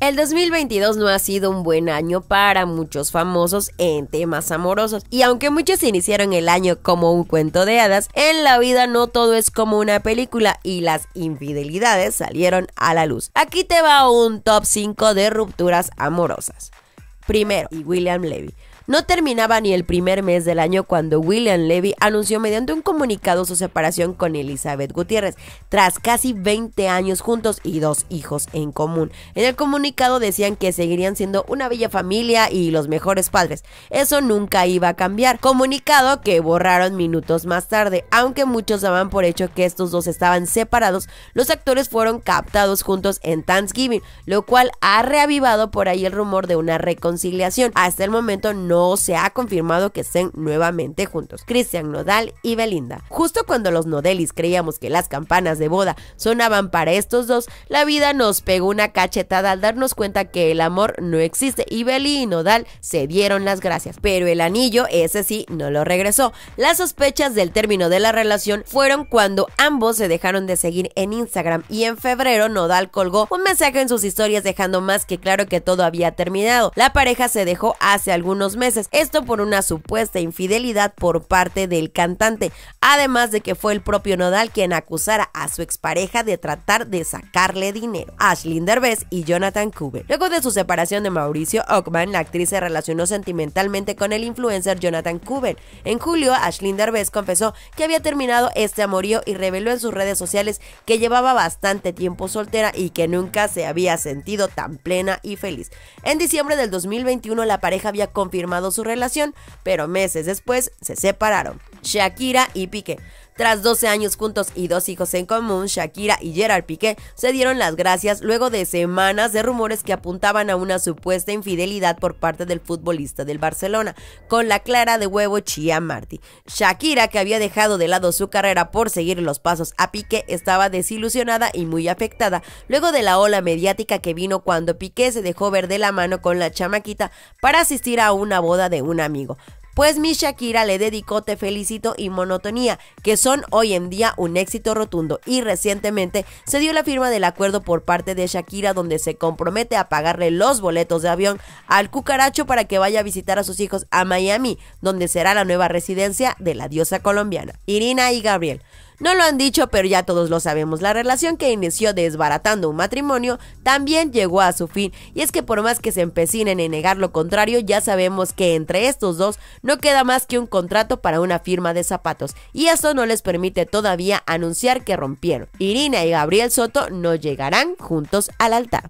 El 2022 no ha sido un buen año para muchos famosos en temas amorosos y aunque muchos iniciaron el año como un cuento de hadas, en la vida no todo es como una película y las infidelidades salieron a la luz. Aquí te va un top 5 de rupturas amorosas. Primero, William Levy. No terminaba ni el primer mes del año cuando William Levy anunció mediante un comunicado su separación con Elizabeth Gutiérrez, tras casi 20 años juntos y dos hijos en común. En el comunicado decían que seguirían siendo una bella familia y los mejores padres. Eso nunca iba a cambiar. Comunicado que borraron minutos más tarde, aunque muchos daban por hecho que estos dos estaban separados, los actores fueron captados juntos en Thanksgiving, lo cual ha reavivado por ahí el rumor de una reconciliación. Hasta el momento no se ha confirmado que estén nuevamente juntos, Cristian Nodal y Belinda. Justo cuando los Nodelis creíamos que las campanas de boda sonaban para estos dos, la vida nos pegó una cachetada al darnos cuenta que el amor no existe y Beli y Nodal se dieron las gracias, pero el anillo ese sí no lo regresó. Las sospechas del término de la relación fueron cuando ambos se dejaron de seguir en Instagram y en febrero Nodal colgó un mensaje en sus historias dejando más que claro que todo había terminado. La pareja se dejó hace algunos meses esto por una supuesta infidelidad por parte del cantante. Además de que fue el propio Nodal quien acusara a su expareja de tratar de sacarle dinero. Ashlyn Derbez y Jonathan Cooper. Luego de su separación de Mauricio Ockman, la actriz se relacionó sentimentalmente con el influencer Jonathan Cooper. En julio, Ashlyn Derbez confesó que había terminado este amorío y reveló en sus redes sociales que llevaba bastante tiempo soltera y que nunca se había sentido tan plena y feliz. En diciembre del 2021, la pareja había confirmado su relación, pero meses después se separaron. Shakira y Piqué. Tras 12 años juntos y dos hijos en común, Shakira y Gerard Piqué se dieron las gracias luego de semanas de rumores que apuntaban a una supuesta infidelidad por parte del futbolista del Barcelona, con la clara de huevo Chia Martí. Shakira, que había dejado de lado su carrera por seguir los pasos a Piqué, estaba desilusionada y muy afectada luego de la ola mediática que vino cuando Piqué se dejó ver de la mano con la chamaquita para asistir a una boda de un amigo. Pues mi Shakira le dedicó Te Felicito y Monotonía, que son hoy en día un éxito rotundo. Y recientemente se dio la firma del acuerdo por parte de Shakira, donde se compromete a pagarle los boletos de avión al cucaracho para que vaya a visitar a sus hijos a Miami, donde será la nueva residencia de la diosa colombiana, Irina y Gabriel. No lo han dicho, pero ya todos lo sabemos. La relación que inició desbaratando un matrimonio también llegó a su fin. Y es que por más que se empecinen en negar lo contrario, ya sabemos que entre estos dos no queda más que un contrato para una firma de zapatos. Y eso no les permite todavía anunciar que rompieron. Irina y Gabriel Soto no llegarán juntos al altar.